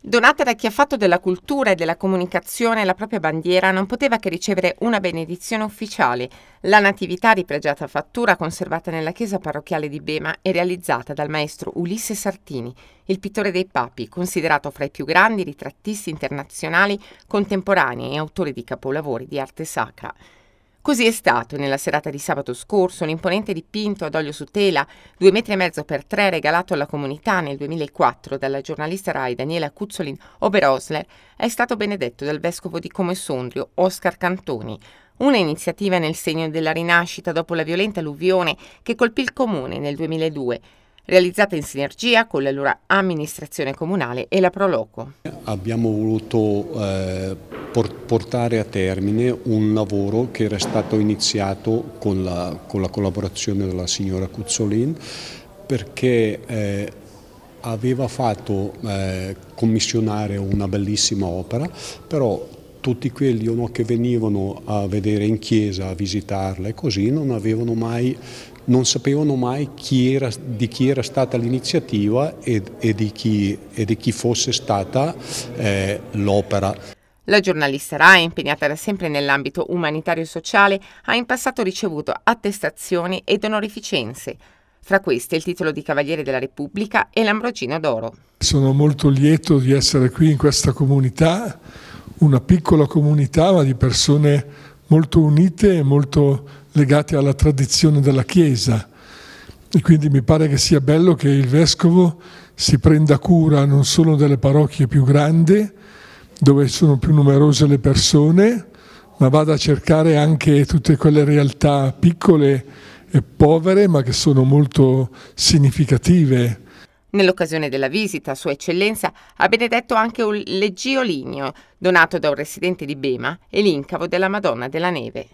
Donata da chi ha fatto della cultura e della comunicazione la propria bandiera, non poteva che ricevere una benedizione ufficiale, la natività di pregiata fattura conservata nella chiesa parrocchiale di Bema e realizzata dal maestro Ulisse Sartini, il pittore dei papi, considerato fra i più grandi ritrattisti internazionali contemporanei e autore di capolavori di arte sacra. Così è stato nella serata di sabato scorso un imponente dipinto ad olio su tela, 2,5 metri e mezzo per 3, regalato alla comunità nel 2004 dalla giornalista Rai Daniela Cuzzolin Oberosler, è stato benedetto dal vescovo di Come Sondrio, Oscar Cantoni. Una iniziativa nel segno della rinascita dopo la violenta alluvione che colpì il comune nel 2002 realizzata in sinergia con l'allora amministrazione comunale e la Proloco. Abbiamo voluto eh, portare a termine un lavoro che era stato iniziato con la, con la collaborazione della signora Cuzzolin perché eh, aveva fatto eh, commissionare una bellissima opera, però tutti quelli no, che venivano a vedere in chiesa, a visitarla e così, non, mai, non sapevano mai chi era, di chi era stata l'iniziativa e, e, e, di chi fosse stata eh, l'opera. La giornalista Rai, impegnata da sempre nell'ambito umanitario e sociale, ha in passato ricevuto attestazioni ed onorificenze, fra queste il titolo di Cavaliere della Repubblica e l'Ambrogino d'Oro. Sono molto lieto di essere qui in questa comunità una piccola comunità ma di persone molto unite e molto legate alla tradizione della Chiesa. E quindi mi pare che sia bello che il Vescovo si prenda cura non solo delle parrocchie più grandi, dove sono più numerose le persone, ma vada a cercare anche tutte quelle realtà piccole e povere, ma che sono molto significative Nell'occasione della visita, Sua Eccellenza ha benedetto anche un leggio ligneo donato da un residente di Bema e l'incavo della Madonna della Neve.